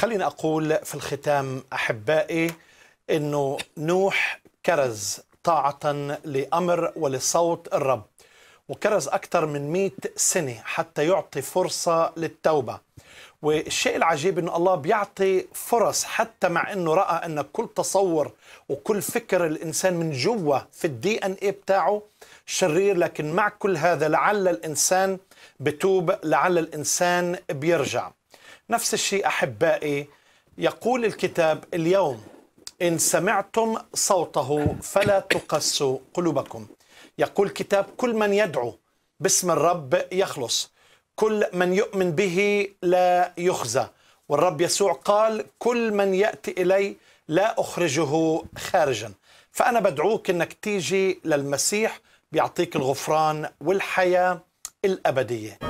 خليني أقول في الختام أحبائي أنه نوح كرز طاعة لأمر ولصوت الرب وكرز أكثر من مئة سنة حتى يعطي فرصة للتوبة والشيء العجيب أنه الله بيعطي فرص حتى مع أنه رأى أن كل تصور وكل فكر الإنسان من جوا في الدي أن إيه بتاعه شرير لكن مع كل هذا لعل الإنسان بتوب لعل الإنسان بيرجع نفس الشيء أحبائي يقول الكتاب اليوم إن سمعتم صوته فلا تقسوا قلوبكم يقول الكتاب كل من يدعو باسم الرب يخلص كل من يؤمن به لا يخزى والرب يسوع قال كل من يأتي إلي لا أخرجه خارجا فأنا بدعوك أنك تيجي للمسيح بيعطيك الغفران والحياة الأبدية